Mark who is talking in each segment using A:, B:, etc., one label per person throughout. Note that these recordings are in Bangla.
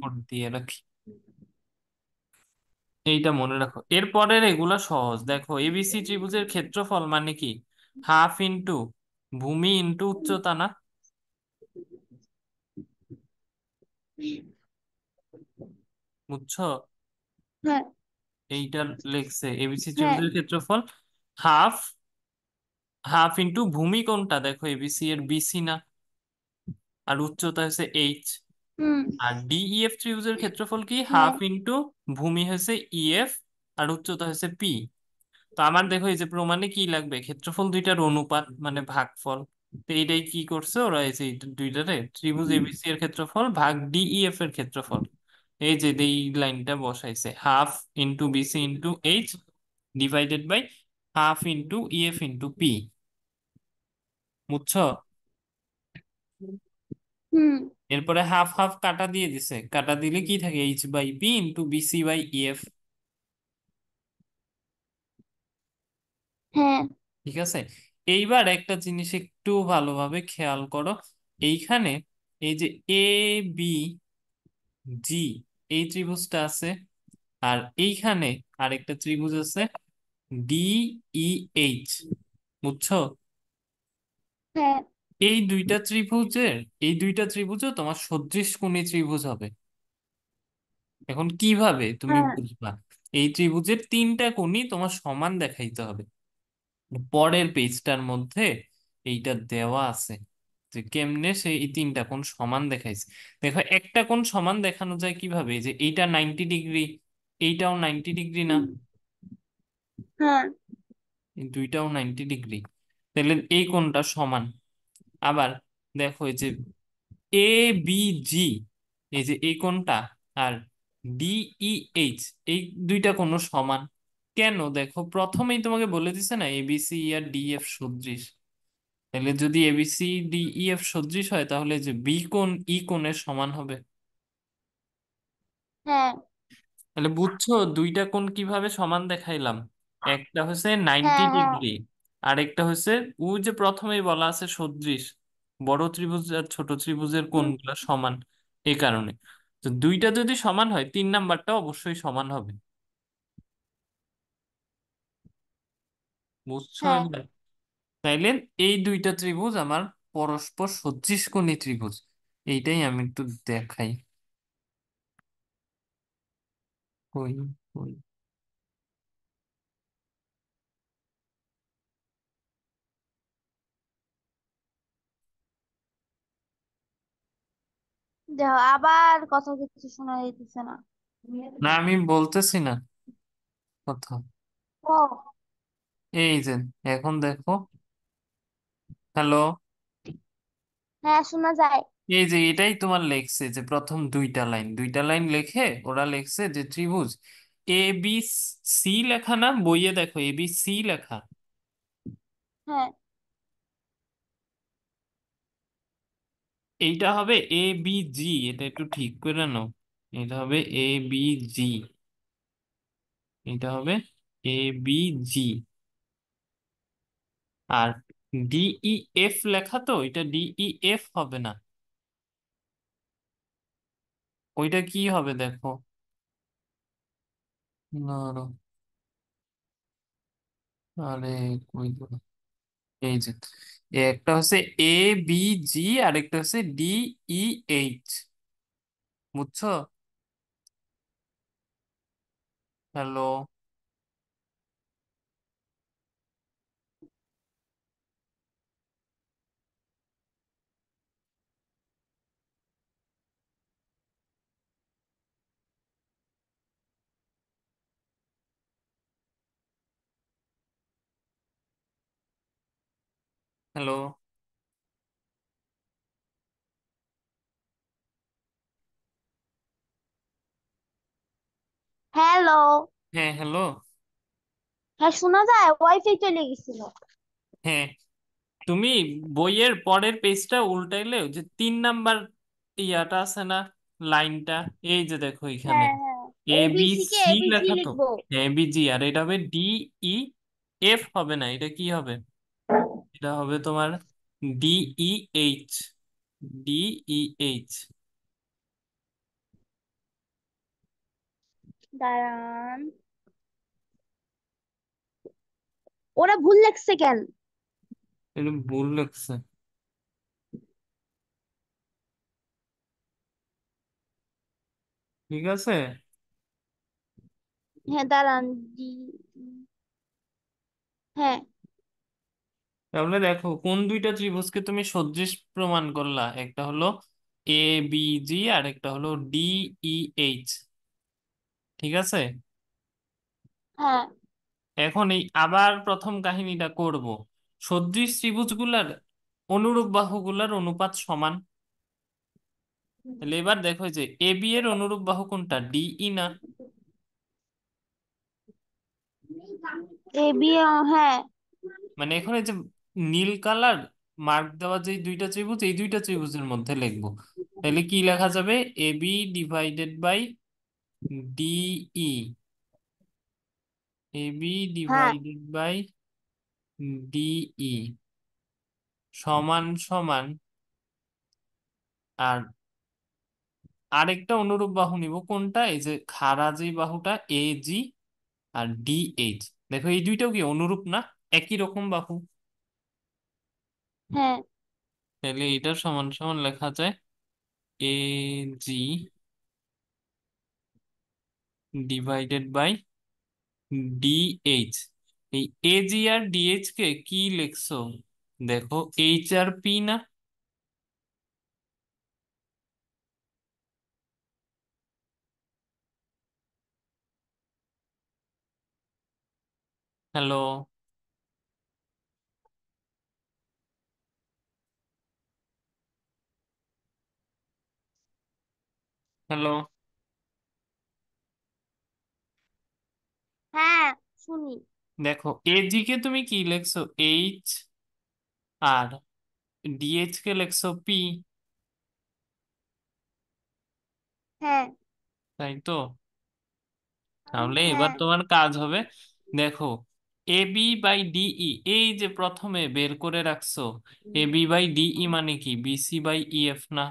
A: কোড দিয়ে রাখি এইটা মনে রাখো এরপরের এগুলা সহজ দেখো এবিসি ত্রিভুজের ক্ষেত্রফল মানে কি হাফ ইন্টু ভূমি ইন্টু উচ্চতা না বুঝছো হ্যাঁ। এইটা লেখছে এবিসি হ্যাঁ। ত্রিভুজের ক্ষেত্রফল হাফ হাফ ইন্টু ভূমি কোনটা দেখো এবিসি এর বিসি না আর উচ্চতা হচ্ছে এইচ আর ডিইএফ ত্রিভুজের e ক্ষেত্রফল কি হাফ ইন্টু ভূমি হয়েছে ইএফ e আর উচ্চতা হয়েছে পি তো আমার দেখো এই যে প্রমাণে কি লাগবে ক্ষেত্রফল দুইটার অনুপাত মানে ভাগফল তো এইটাই কি করছে ওরা এই যে দুইটারে ত্রিভুজ এবিসি এর ক্ষেত্রফল ভাগ ডিইএফ e এর ক্ষেত্রফল এই যে এই লাইনটা বসাইছে half into BC into H divided by half into EF into P বুঝছো হুম এরপরে হাফ হাফ কাটা দিয়ে দিছে কাটা দিলে কি থাকে H by B into BC by EF হ্যাঁ ঠিক আছে এইবার একটা জিনিস একটু ভালোভাবে খেয়াল করো এইখানে এই যে এ বি জি এই ত্রিভুজটা আছে আর এইখানে আরেকটা ত্রিভুজ আছে ডি ই এইচ বুঝছো হ্যাঁ এই দুইটা ত্রিভুজের এই দুইটা ত্রিভুজ তোমার সদৃশ কোণী ত্রিভুজ হবে এখন কিভাবে তুমি হ্যাঁ বুঝবা এই ত্রিভুজের তিনটা কোনি তোমার সমান দেখাইতে হবে পরের পেজটার মধ্যে এইটা দেওয়া আছে যে কেমনে সে এই তিনটা কোণ সমান দেখাইছে দেখো একটা কোণ সমান দেখানো যায় কিভাবে যে এইটা নাইনটি ডিগ্রি এইটাও নাইনটি ডিগ্রি না হ্যাঁ দুইটাও নাইনটি ডিগ্রি তাহলে এই কোণটা সমান আবার দেখো এই যে এ বি জি এই যে এই কোনটা আর ডিই এইচ e, এই দুইটা কোন সমান কেন দেখো প্রথমেই তোমাকে বলে দিছে না এবিসি e, আর ডিএফ সদৃশ তাহলে যদি এবিসি ডিইএফ e, সদৃশ হয় তাহলে যে বি কোণ ই কোণের সমান হবে হ্যাঁ তাহলে বুঝছো দুইটা কোণ কিভাবে সমান দেখাইলাম একটা হচ্ছে নাইনটি হ্যাঁ, ডিগ্রি আরেকটা হচ্ছে উ যে প্রথমেই বলা আছে সদৃশ বড় ত্রিভুজ আর ছোট ত্রিভুজের কোণগুলো সমান এই কারণে তো দুইটা যদি সমান হয় তিন নাম্বারটা অবশ্যই সমান হবে হ্যাঁ। তাইলে এই দুইটা ত্রিভুজ আমার পরস্পর সদৃশ কোণী ত্রিভুজ এইটাই আমি একটু দেখাই
B: কই কই দেখো আবার কথা কিছু শোনা যাইতেছে না
A: না আমি বলতেছি না কথা ও এই যে এখন দেখো হ্যালো
B: হ্যাঁ শোনা যায়
A: এই যে এটাই তোমার লেখছে যে প্রথম দুইটা লাইন দুইটা লাইন লেখে ওরা লেখছে যে ত্রিভুজ এ বি সি লেখা না বইয়ে দেখো এ বি সি লেখা হ্যাঁ এইটা হবে এ বি জি এটা একটু ঠিক করে নাও এটা হবে এ বি জি এটা হবে এ বি জি আর ডিই এফ e, লেখা তো এটা ডিই এফ e, হবে না ওইটা কি হবে দেখো না আরে কই এই যে একটা হচ্ছে এ বি জি আর একটা হচ্ছে ডি ই এইচ বুঝছো হ্যালো হ্যালো
B: হ্যালো হ্যাঁ হ্যালো হ্যাঁ শোনা যায় ওয়াইফাই চলে গেছিল
A: হ্যাঁ তুমি বইয়ের পরের পেজটা উল্টাইলে ওই যে তিন নাম্বার ইয়াটা আছে না লাইনটা এই যে দেখো এখানে হ্যাঁ হ্যাঁ এ বি এবিসি কে সি এবিসি লেখা তো লিখবো এ হ্যাঁ, আর এটা হবে ডি ই এফ হবে না এটা কি হবে এটা হবে তোমার ডিইএইচ ডিইএইচ e e
B: দাঁড়ান ওরা ভুল লাগছে কেন
A: এটা ভুল লাগছে ঠিক আছে
B: হ্যাঁ দাঁড়ান e হ্যাঁ
A: তাহলে দেখো কোন দুইটা ত্রিভুজকে তুমি সদৃশ প্রমাণ করলা একটা হলো এ বি জি আর একটা হলো ডি ই এইচ ঠিক আছে হ্যাঁ এখন এই আবার প্রথম কাহিনীটা করব সদৃশ ত্রিভুজগুলার অনুরূপ বাহুগুলার অনুপাত সমান তাহলে এবার দেখো যে এ বি এর অনুরূপ বাহু কোনটা ডি ই e না
B: এ বি হ্যাঁ
A: মানে এখন এই যে নীল কালার মার্ক দেওয়া যে দুইটা ত্রিভুজ এই দুইটা ত্রিভুজের মধ্যে লিখব তাহলে কি লেখা যাবে A B divided by DE A B divided by DE সমান সমান আর আরেকটা অনুরূপ বাহু নিব কোনটা এই যে খাড়া যে বাহুটা এ জি আর ডি এইচ দেখো এই দুইটাও কি অনুরূপ না একই রকম বাহু হ্যাঁ তাহলে এটা সমান সমান লেখা যায় A G divided by H এই এজি আর এইচ কে কি লিখছো দেখো এইচ আর পি না হ্যালো
B: হ্যালো হ্যাঁ শুনি
A: দেখো এজি তুমি কি লেখছো এইচ আর ডিএইচ কে লেখছো পি হ্যাঁ তাই তো তাহলে হ্যাঁ। এবার হ্যাঁ তোমার কাজ হবে দেখো A B by DE e, এই যে প্রথমে বের করে রাখছো A B by DE e মানে কি বিসি বাই ইএফ e না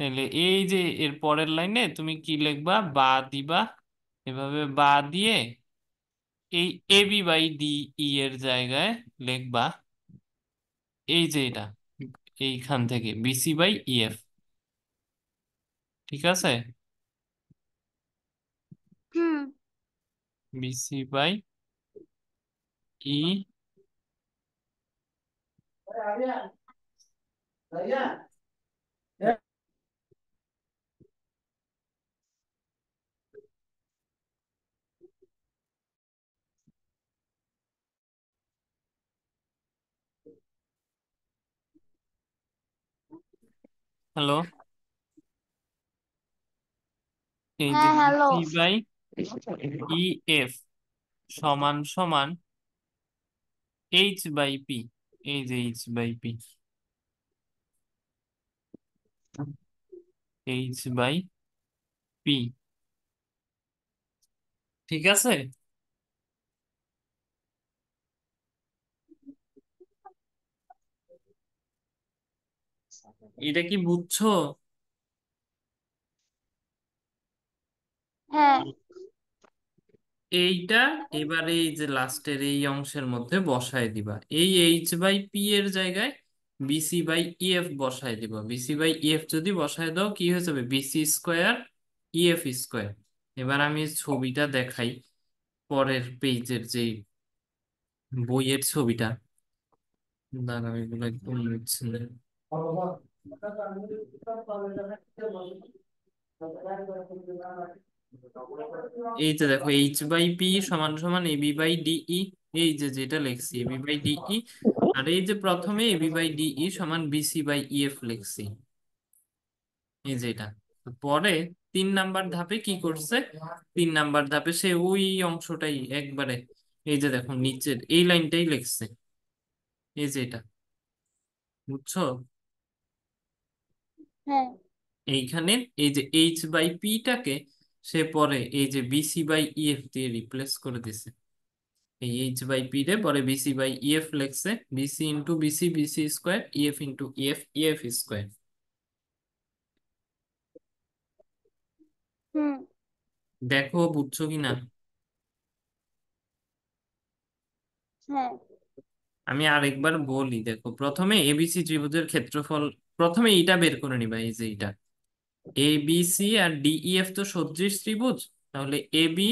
A: তাহলে এই যে এর পরের লাইনে তুমি কি লিখবা বা দিবা এভাবে বা দিয়ে এই A B by D E এর জায়গায় লিখবা এই যে এটা এইখান থেকে বিসি বাই ইএফ ঠিক আছে বিসি বাই ই
B: হ্যালো এই যে হ্যাঁ, E
A: by E e F সমান সমান এইচ বাই পি এই যে H by P H by P ঠিক আছে এটা কি বুঝছো হ্যাঁ এইটা এবারে এই যে লাস্টের এই অংশের মধ্যে বসায় দিবা এই এইচ বাই পি এর জায়গায় বিসি বাই ইএফ e বসায় দিবা বিসি বাই ইএফ e যদি বসায় দাও কি হয়ে যাবে বিসি স্কোয়ার ইএফ স্কোয়ার এবার আমি ছবিটা দেখাই পরের পেজের যে বইয়ের ছবিটা দাঁড়া এগুলো একদম
B: এই যে দেখো এইচ
A: বাই পি সমান সমান এবি বাই ডিই এই যে যেটা লিখছি এবি বাই ডিই আর এই যে প্রথমে এবি বাই ডিই সমান বিসি বাই ইএফ লিখছি এই যে এটা পরে তিন নাম্বার ধাপে কি করছে তিন নাম্বার ধাপে সে ওই অংশটাই একবারে এই যে দেখো নিচের এই লাইনটাই লিখছে এই যে এটা বুঝছো হ্যাঁ। এইখানে এই যে এইচ বাই পিটাকে সে পরে এই যে বিসি বাই ইএফ দিয়ে রিপ্লেস করে দিছে এই এইচ বাই পি রে পরে বিসি বাই ইএফ লেখছে BC into BC BC square EF into EF EF square দেখো বুঝছো কি না হ্যাঁ। আমি আরেকবার বলি দেখো প্রথমে এবিসি ত্রিভুজের ক্ষেত্রফল প্রথমে এটা বের করে নিবা এই যে এটা এ বি সি আর ডিইএফ এফ e, তো সদৃশ ত্রিভুজ তাহলে এ বি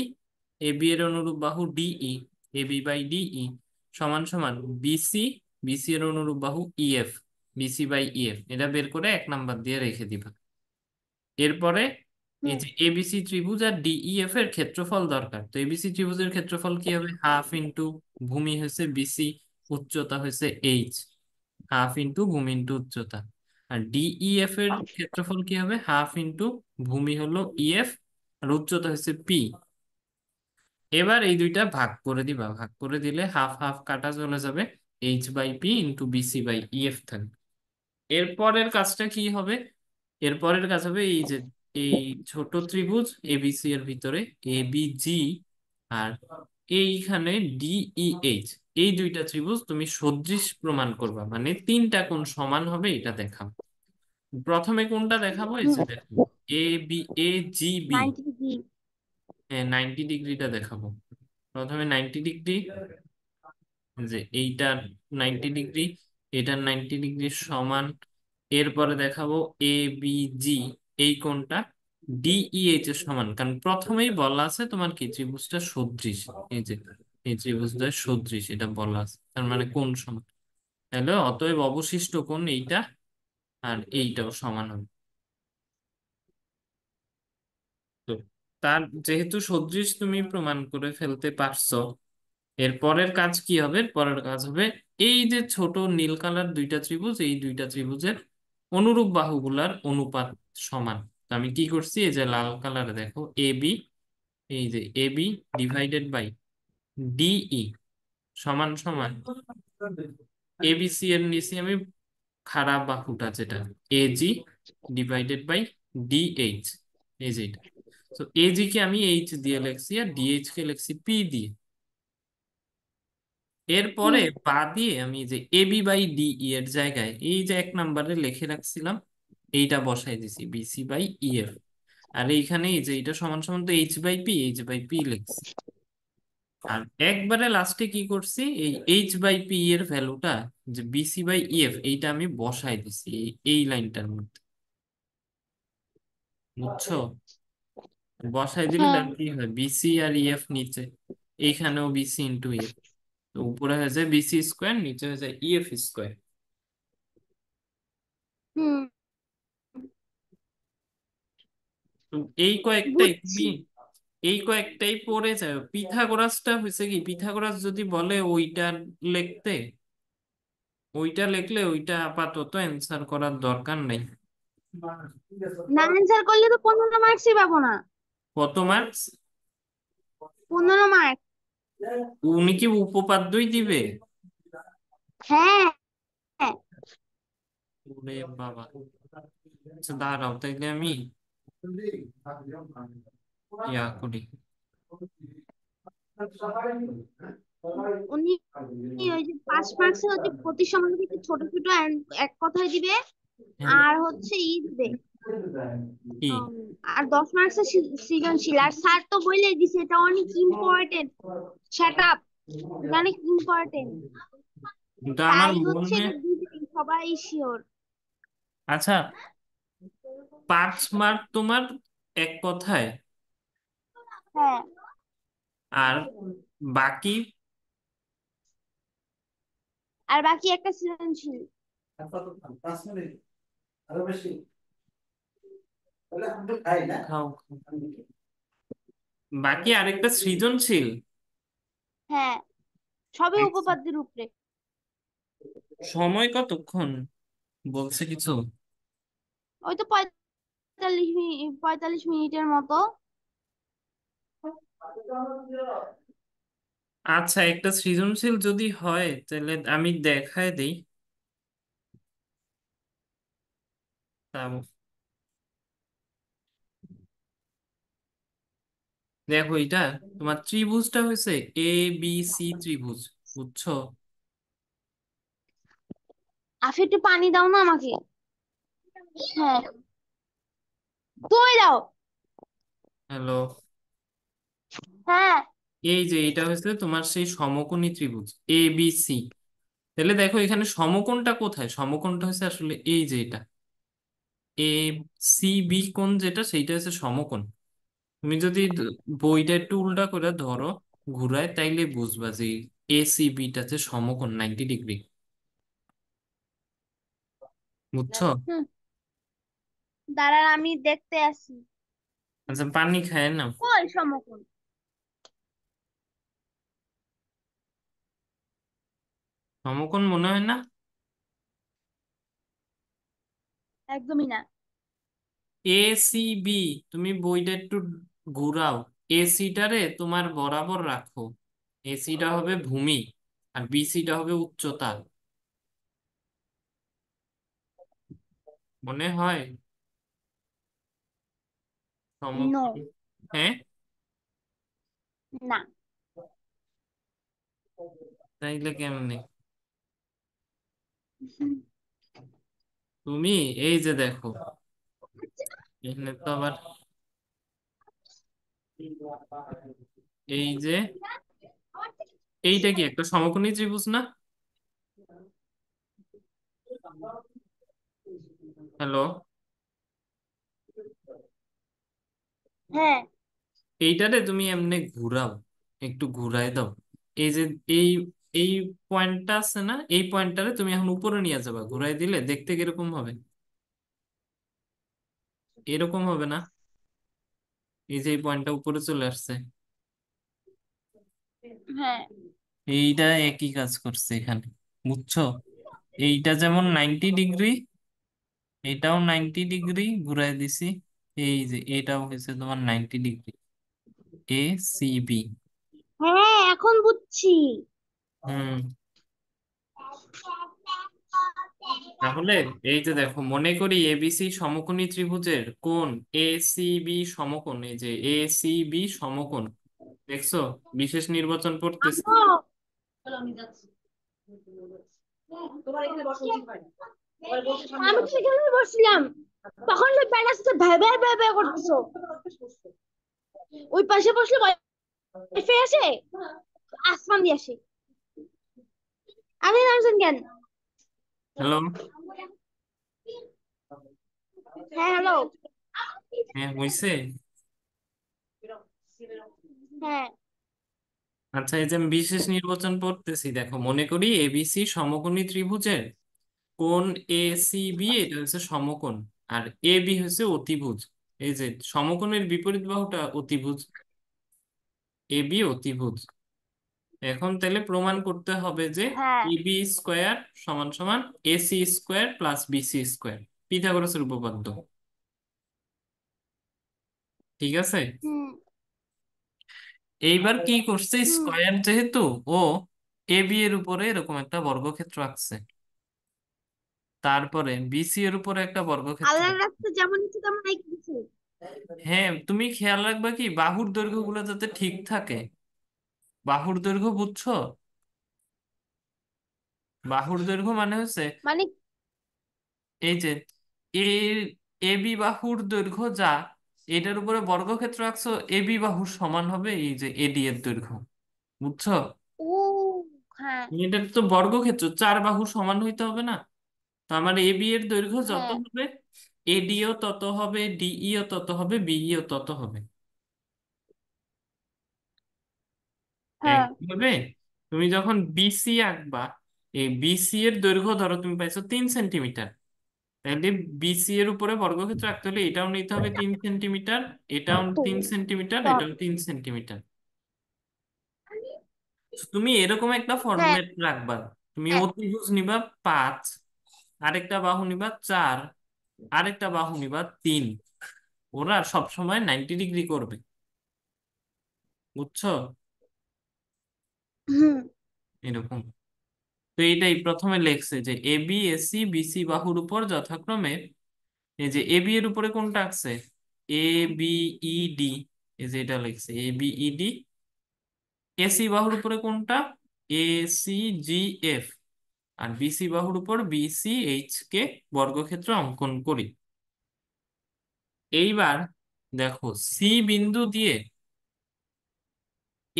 A: এ বি এর অনুরূপ বাহু DE A B by DE e সমান সমান বিসি বিসি এর অনুরূপ বাহু EF e, BC by EF এটা বের করে এক নাম্বার দিয়ে রেখে দিবা এরপরে এই যে এবিসি ত্রিভুজ আর ডিইএফ এর ক্ষেত্রফল দরকার তো এবিসি ত্রিভুজের ক্ষেত্রফল কি হবে হাফ ইন্টু ভূমি হয়েছে বিসি উচ্চতা হয়েছে এইচ হাফ ইন্টু ভূমি ইন্টু উচ্চতা আর ডিইএফ e এর ক্ষেত্রফল কি হবে হাফ ইন্টু ভূমি হলো ইএফ e আর উচ্চতা হচ্ছে পি এবার এই দুইটা ভাগ করে দিবা ভাগ করে দিলে হাফ হাফ কাটা চলে যাবে H by P into BC by EF e থাকবে এরপরের কাজটা কি হবে এরপরের কাজ হবে এই যে এই ছোট ত্রিভুজ এবিসি এর ভিতরে এবিজি আর এইখানে ডিইএইচ এই দুইটা ত্রিভুজ তুমি সদৃশ প্রমাণ করবা মানে তিনটা কোন সমান হবে এটা দেখাও প্রথমে কোনটা দেখাবো এই যে দেখো A B A G B ninety ডিগ্রিটা দেখাবো প্রথমে নাইনটি ডিগ্রি যে এইটার নাইনটি ডিগ্রি এটার নাইনটি ডিগ্রি সমান এরপরে দেখাবো এ বি জি এই কোনটা ডিইএইচ e, এর সমান কারণ প্রথমেই বলা আছে তোমার কি ত্রিভুজটা সদৃশ এই যে ত্রিভুজ ত্রিভুজদ্বয় সদৃশ এটা বলা আছে তার মানে কোন সমান তাহলে অতএব অবশিষ্ট কোন এইটা আর এইটাও সমান হবে তার যেহেতু সদৃশ তুমি প্রমাণ করে ফেলতে পারছো এর পরের কাজ কি হবে পরের কাজ হবে এই যে ছোট নীল কালার দুইটা ত্রিভুজ এই দুইটা ত্রিভুজের অনুরূপ বাহুগুলার অনুপাত সমান তো আমি কি করছি এই যে লাল কালার দেখো এ বি এই যে A B divided by DE e, সমান সমান এবিসি এর নিচে আমি খারাপ বা ফুটা যেটা এজি ডিভাইডেড বাই ডিএইচ এই যে এটা তো এজি কে আমি এইচ দিয়ে লেখছি আর ডিএইচ কে লেখছি পি দিয়ে এরপরে বা দিয়ে আমি যে এবি বাই ডিই এর জায়গায় এই যে এক নাম্বারে লিখে রাখছিলাম এইটা বসাই দিছি বিসি বাই ইএফ আর এইখানে এই যে এটা সমান সমান তো H by P H by P লেখছি আর একবারে লাস্টে কি করছি এই এইচ বাই পি এর ভ্যালুটা যে বিসি বাই ইএফ এইটা আমি বসাই দিছি এই লাইনটার মধ্যে বুঝছো বসাই দিলে হ্যাঁ। তার কি হয় বিসি আর ইএফ e নিচে এইখানেও বিসি ইন্টু ইএফ তো উপরে হয়ে যায় বিসি স্কোয়ার নিচে হয়ে যায় ইএফ e স্কোয়ার এই কয়েকটা তুমি এই কয়েকটাই পড়ে যায় পিথাগোরাসটা হয়েছে কি পিথাগোরাস যদি বলে ওইটা লিখতে ওইটা লিখলে ওইটা আপাতত অ্যান্সার করার দরকার নেই
B: না অ্যান্সার করলে তো পনেরো মার্কসই পাবো না
A: কত মার্কস পনেরো উনি কি উপপাদ্যই দিবে হ্যাঁ বাবা আচ্ছা, দাঁড়াও তাইলে আমি
B: Ya, aku উনি ওই যে পাঁচ মার্কস হচ্ছে প্রতি সমাজে ছোট ছোট এক কথায় দিবে হ্যাঁ। আর হচ্ছে ই দিবে আর দশ মার্কস সৃজনশীল আর স্যার তো বলে দিছে এটা অনেক ইম্পর্টেন্ট সেট আপ এটা অনেক ইম্পর্টেন্ট
A: তাই হচ্ছে
B: সবাই শিওর
A: আচ্ছা পাঁচ মার্ক তোমার এক কথায় হ্যাঁ আর বাকি
B: আর বাকি একটা সিজন ছিল
A: বাকি আরেকটা সৃজনশীল
B: হ্যাঁ সবই আচ্ছা। উপপাদ্যের উপরে
A: সময় কতক্ষণ বলছে কিছু
B: ওই তো পঁয়তাল্লিশ মিনিট পঁয়তাল্লিশ মিনিটের মতো
A: আচ্ছা একটা সৃজনশীল যদি হয় তাহলে আমি দেখায় দিই দেখো এটা তোমার ত্রিভুজটা হয়েছে এ বি সি ত্রিভুজ বুঝছো
B: আফি একটু পানি দাও না আমাকে হ্যাঁ তুমি দাও হ্যালো হ্যাঁ
A: এই যে এটা হচ্ছে তোমার সেই সমকোণী ত্রিভুজ এ বি সি তাহলে দেখো এখানে সমকোণটা কোথায় সমকোণটা হচ্ছে আসলে এই যে এটা এ সি বি কোণ যেটা সেইটা হচ্ছে সমকোণ তুমি যদি বইটা একটু উল্টা করে ধরো ঘুরায় তাইলে বুঝবা যে এ সি বিটা হচ্ছে সমকোণ নাইনটি ডিগ্রি বুঝছো হুম,
B: দাঁড়ান আমি দেখতে আসি
A: আচ্ছা পানি খায় না
B: ওই সমকোণ
A: সমকোণ মনে হয় না একদমই না এসিবি তুমি বইটা একটু ঘুরাও এসিটারে তোমার বরাবর রাখো এসিটা হবে ভূমি আর বিসিটা হবে উচ্চতা মনে হয় সমকোণ হ্যাঁ না তাইলে কেমনে তুমি এই যে দেখো এখানে তো আবার এই যে এইটা কি একটা সমকোণী ত্রিভুজ না
B: হ্যালো হ্যাঁ এইটারে
A: তুমি এমনি ঘুরাও একটু ঘুরাই দাও এই যে এই এই পয়েন্টটা আছে না এই পয়েন্টটারে তুমি এখন উপরে নিয়ে যাবা ঘুরাই দিলে দেখতে কিরকম হবে এরকম হবে না এই যে এই পয়েন্টটা উপরে চলে আসছে হ্যাঁ। এইটা একই কাজ করছে এখানে বুঝছো এইটা যেমন নাইনটি ডিগ্রি এটাও নাইনটি ডিগ্রি ঘুরাই দিছি এই যে এটাও হয়েছে তোমার ninety degree A C B
B: হ্যাঁ এখন বুঝছি
A: তাহলে এই যে দেখো মনে করি এবিসি সমকোণী ত্রিভুজের কোণ এ সি বি সমকোণ এই যে এ সি বি সমকোণ দেখছো বিশেষ নির্বাচন পড়তেছে
B: আমি সেখানে করতেছো ওই পাশে বসলে আসমান দিয়ে আসে আমি নামছেন কেন হ্যালো হ্যাঁ হ্যালো হ্যাঁ হইছে হ্যাঁ
A: আচ্ছা এই যে আমি বিশেষ নির্বাচন পড়তেছি দেখো মনে করি এবিসি সমকোণী ত্রিভুজের কোণ এ সি বি এটা হচ্ছে সমকোণ আর এ বি হচ্ছে অতিভুজ এই যে সমকোণের বিপরীত বাহুটা অতিভুজ এ বি অতিভুজ এখন তাহলে প্রমাণ করতে হবে যে এবি হ্যাঁ। স্কোয়ার সমান সমান AC square plus BC square পিথাগোরাসের উপপাদ্য ঠিক আছে এইবার কি করছে স্কোয়ার যেহেতু ও এবি এর উপরে এরকম একটা বর্গক্ষেত্র আছে তারপরে বিসি এর উপরে একটা বর্গক্ষেত্র হ্যাঁ তুমি খেয়াল রাখবে কি বাহুর দৈর্ঘ্য গুলো যাতে ঠিক থাকে বাহুর দৈর্ঘ্য বুঝছো বাহুর দৈর্ঘ্য মানে হচ্ছে মানে এই যে এ এ বি বাহুর দৈর্ঘ্য যা এটার উপরে বর্গক্ষেত্র আঁকছো এ বি বাহুর সমান হবে এই যে এডি এর দৈর্ঘ্য বুঝছো
B: ও হ্যাঁ
A: মানে এটা তো বর্গক্ষেত্র চার বাহু সমান হইতে হবে না তো আমার এ বি এর দৈর্ঘ্য যত হ্যাঁ হবে এডিও তত হবে ডিইও তত হবে বিইও তত হবে হ্যাঁ একইভাবে তুমি যখন বিসি আঁকবা এই বিসি এর দৈর্ঘ্য ধরো তুমি পাইছো তিন সেন্টিমিটার তাহলে বিসি এর উপরে বর্গক্ষেত্র আঁকতে হলে এটাও নিতে হবে তিন সেন্টিমিটার এটাও আচ্ছা। তিন সেন্টিমিটার হ্যাঁ। এটাও তিন সেন্টিমিটার তুমি এরকম একটা ফর্মুলেট হ্যাঁ। রাখবা তুমি হ্যাঁ। অতিভুজ নিবা পাঁচ আরেকটা বাহু নিবা চার আরেকটা বাহু নিবা তিন ওরা সবসময় নাইনটি ডিগ্রি করবে বুঝছো এরকম তো এইটাই প্রথমে লেখছে যে এ বি এসি বিসি বাহুর উপর যথাক্রমে এই যে এ বি এর উপরে কোনটা আঁকছে এ বি ই ডি এই যে এটা লেখছে A B E D AC বাহুর উপরে কোনটা এ সি জি এফ আর বি সি বাহুর উপর সি এইচ কে বর্গক্ষেত্র অঙ্কন করি এইবার দেখো সি বিন্দু দিয়ে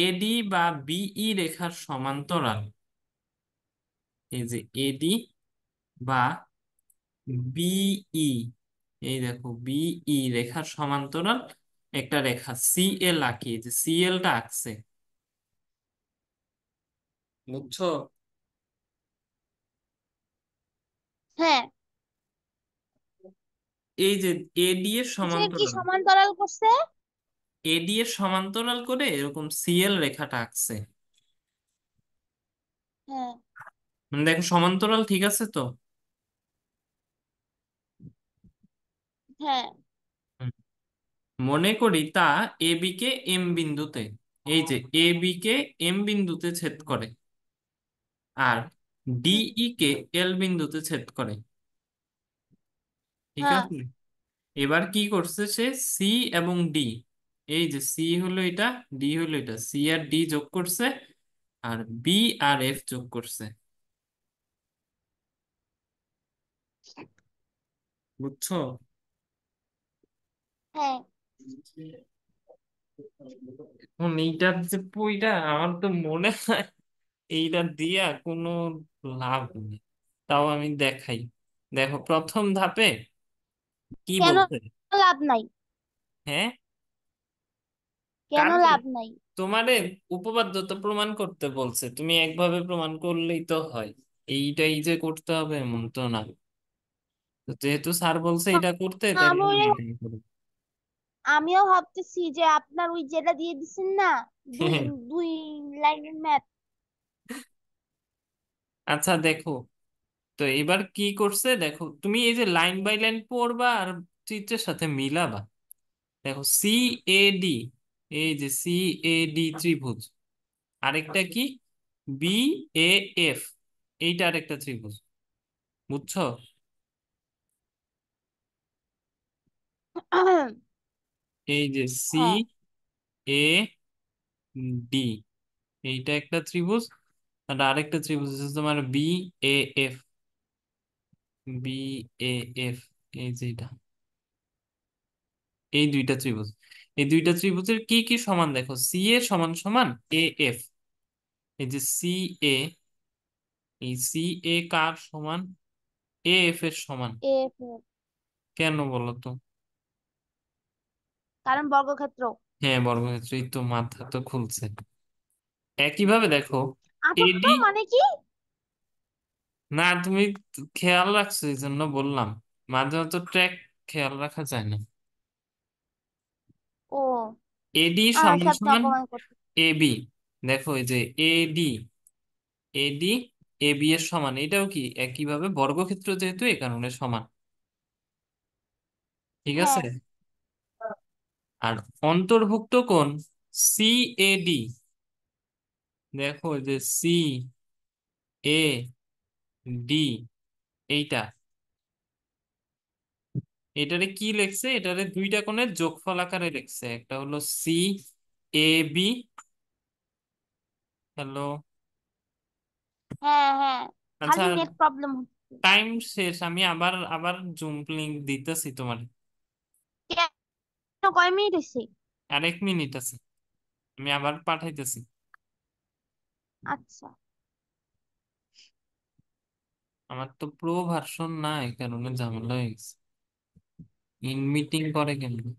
A: এডি বা বিই e রেখার সমান্তরাল এই যে এডি বা বিই e, এই দেখো বিই e রেখার সমান্তরাল একটা রেখা সিএল আঁকি যে সিএলটা আঁকছে বুঝছো হ্যাঁ এই যে এডি এর সমান্তরাল কি
B: সমান্তরাল করছে
A: এ দিয়ে সমান্তরাল করে এরকম সিএল রেখাটা আঁকছে হ্যাঁ মানে দেখো সমান্তরাল ঠিক আছে তো হ্যাঁ মনে করি তা এ বি কে এম বিন্দুতে এই যে এ বি কে এম বিন্দুতে ছেদ করে আর ডিই e কে এল বিন্দুতে ছেদ করে ঠিক হ্যাঁ আছে এবার কি করছে সে সি এবং ডি এই যে সি হলো এটা ডি হলো এটা সি আর ডি যোগ করছে আর বি আর এফ যোগ করছে বুঝছো হ্যাঁ। এখন এইটার যে বইটা আমার তো মনে হয় এইটা দিয়া কোনো লাভ নেই তাও আমি দেখাই দেখো প্রথম ধাপে কি বলছে লাভ নাই হ্যাঁ কেন লাভ
B: নাই তোমারে
A: উপপাদ্য তো প্রমাণ করতে বলছে তুমি একভাবে প্রমাণ করলেই তো হয় এইটাই যে করতে হবে এমন তো না যেহেতু স্যার বলছে এটা করতে তাহলে
B: আমিও ভাবতেছি যে আপনার ওই যেটা দিয়ে দিছেন না দুই দুই লাইনের ম্যাথ
A: আচ্ছা দেখো তো এবার কি করছে দেখো তুমি এই যে লাইন বাই লাইন পড়বা আর চিত্রের সাথে মিলাবা দেখো সি এ ডি এই যে সি এ ডি ত্রিভুজ আরেকটা আচ্ছা। কি বি এ এফ এইটা আরেকটা ত্রিভুজ বুঝছো এই যে সি হ্যাঁ। এ ডি এইটা একটা ত্রিভুজ আর আরেকটা ত্রিভুজ হচ্ছে তোমার B A F B A F এই যেটা এই দুইটা ত্রিভুজ এই দুইটা ত্রিভুজের কি কি সমান দেখো সি এ সমান সমান এ এফ এই যে সি এ এই সি এ কার সমান এ এফ এর সমান কেন বলো তো
B: কারণ বর্গক্ষেত্র
A: হ্যাঁ বর্গক্ষেত্র এই তো মাথা তো খুলছে একইভাবে দেখো এডি মানে কি না তুমি খেয়াল রাখছো এই জন্য বললাম মাঝে মতো ট্র্যাক খেয়াল রাখা যায় না এডি আচ্ছা, আচ্ছা, সমান সব সমান করতে এবি দেখো এই যে এডি এডি এবি এর সমান এটাও কি একইভাবে বর্গক্ষেত্র যেহেতু এ কারণে সমান ঠিক হ্যাঁ। আছে হ্যাঁ আর অন্তর্ভুক্ত কোণ এডি দেখো যে সি এ ডি এইটা এটারে কি লেখছে এটারে দুইটা কোণে যোগফল আকারে লেখছে একটা হলো সি এ বি হ্যালো
B: হ্যাঁ হ্যাঁ আচ্ছা খালি নেট প্রবলেম হচ্ছে
A: টাইম শেষ আমি আবার আবার জুম লিংক দিতেছি তোমার কয় মিনিট আর এক মিনিট আছে আমি আবার পাঠাইতেছি আচ্ছা আমার তো প্রো ভার্সন না কারণে ঝামেলা হয়ে গেছে in meeting for again